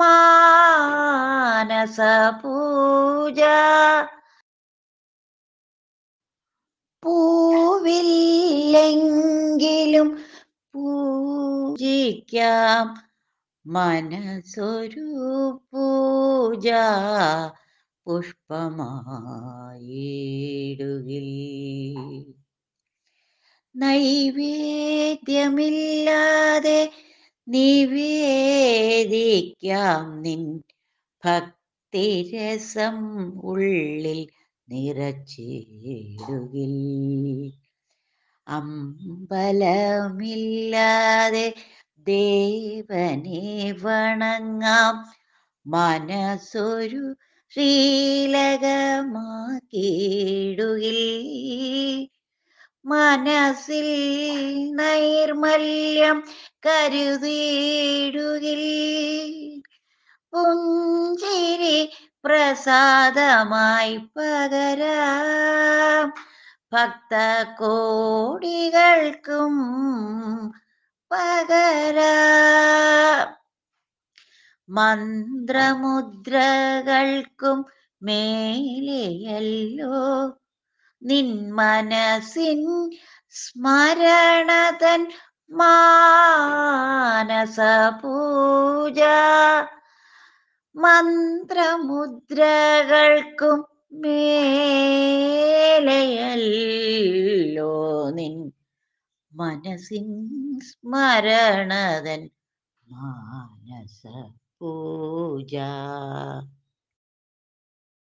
മാനസ പൂജ പൂവില്ലെങ്കിലും പൂജിക്കാം മനസ്സൊരു പൂജ പുഷ്പമായിടുകിൽ നൈവേദ്യമില്ലാതെ നിവേദിക്കാം നിൻ ഭക്തിരസം ഉള്ളിൽ നിറച്ചിടുകിൽ അമ്പലമില്ലാതെ ദേവനെ വണങ്ങാം മനസ്സൊരു ശ്രീലകമാക്കിയിടുകിൽ മനസ്സിൽ നൈർമല്യം കരുതിയിടുകിൽ പുഞ്ചിരി പ്രസാദമായി പകര ഭക്ത കോടികൾക്കും പകരാം മന്ത്രമുദ്രകൾക്കും മേലെയല്ലോ നിൻ മനസിൻ സ്മരണതൻ മാനസപൂജ മന്ത്രമുദ്രകൾക്കും മേലയല്ലോ നിൻ മനസ്സിൻ സ്മരണതൻ മാനസ പൂജ